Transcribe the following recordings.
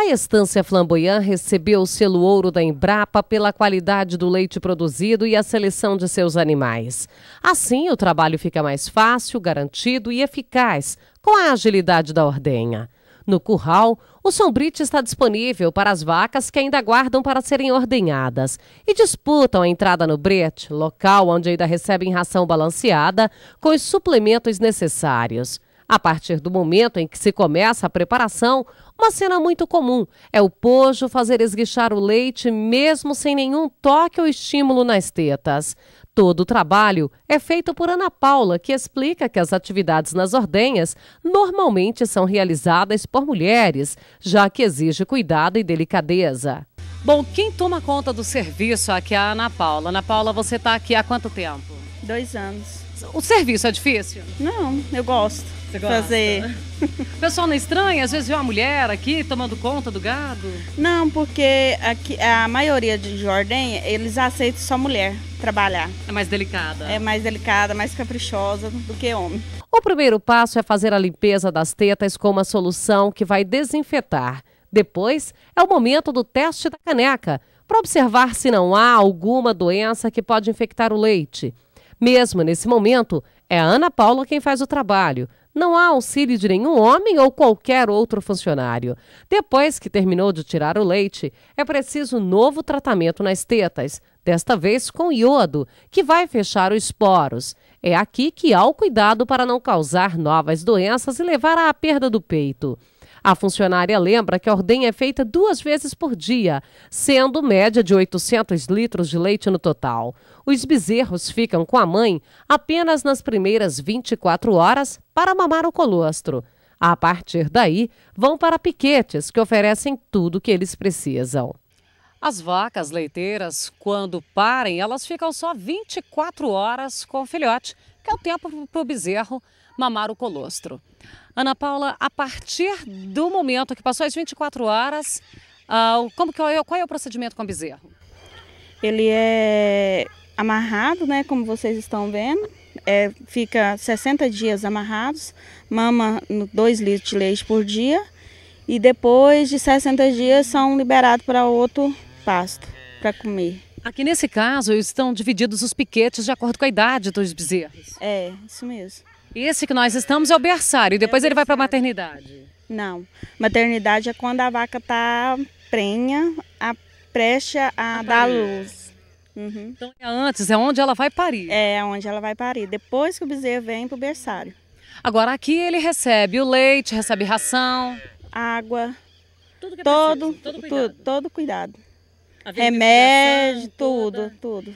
A Estância Flamboyant recebeu o selo ouro da Embrapa pela qualidade do leite produzido e a seleção de seus animais. Assim, o trabalho fica mais fácil, garantido e eficaz, com a agilidade da ordenha. No curral, o sombrite está disponível para as vacas que ainda guardam para serem ordenhadas e disputam a entrada no brete, local onde ainda recebem ração balanceada, com os suplementos necessários. A partir do momento em que se começa a preparação, uma cena muito comum é o pojo fazer esguichar o leite mesmo sem nenhum toque ou estímulo nas tetas. Todo o trabalho é feito por Ana Paula, que explica que as atividades nas ordenhas normalmente são realizadas por mulheres, já que exige cuidado e delicadeza. Bom, quem toma conta do serviço aqui é a Ana Paula. Ana Paula, você está aqui há quanto tempo? Dois anos. O serviço é difícil? Não, eu gosto fazer. O pessoal não é estranha, às vezes vê uma mulher aqui tomando conta do gado? Não, porque aqui, a maioria de Jordem, eles aceitam só mulher trabalhar. É mais delicada. É mais delicada, mais caprichosa do que homem. O primeiro passo é fazer a limpeza das tetas com uma solução que vai desinfetar. Depois é o momento do teste da caneca, para observar se não há alguma doença que pode infectar o leite. Mesmo nesse momento, é a Ana Paula quem faz o trabalho não há auxílio de nenhum homem ou qualquer outro funcionário. Depois que terminou de tirar o leite, é preciso novo tratamento nas tetas, desta vez com iodo, que vai fechar os poros. É aqui que há o cuidado para não causar novas doenças e levar à perda do peito. A funcionária lembra que a ordem é feita duas vezes por dia, sendo média de 800 litros de leite no total. Os bezerros ficam com a mãe apenas nas primeiras 24 horas para mamar o colostro. A partir daí, vão para piquetes que oferecem tudo o que eles precisam. As vacas leiteiras, quando parem, elas ficam só 24 horas com o filhote, que é o tempo para o bezerro mamar o colostro. Ana Paula, a partir do momento que passou as 24 horas, uh, como que, é qual é o procedimento com o bezerro? Ele é amarrado, né, como vocês estão vendo. É, fica 60 dias amarrados, mama 2 litros de leite por dia e depois de 60 dias são liberados para outro pasto para comer. Aqui nesse caso estão divididos os piquetes de acordo com a idade dos bezerros. É, isso mesmo. Esse que nós estamos é o berçário, é depois é ele berçário. vai para a maternidade. Não, maternidade é quando a vaca está prenha, a precha a, a dar luz. Uhum. Então é antes, é onde ela vai parir. É, é onde ela vai parir, depois que o bezerro vem para o berçário. Agora aqui ele recebe o leite, recebe ração. Água. Tudo que é todo, precisa, todo cuidado. todo cuidado. Remédio, tudo, toda. tudo.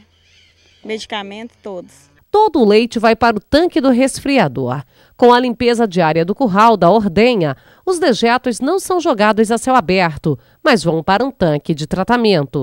Medicamento, todos todo o leite vai para o tanque do resfriador. Com a limpeza diária do curral da ordenha, os dejetos não são jogados a céu aberto, mas vão para um tanque de tratamento.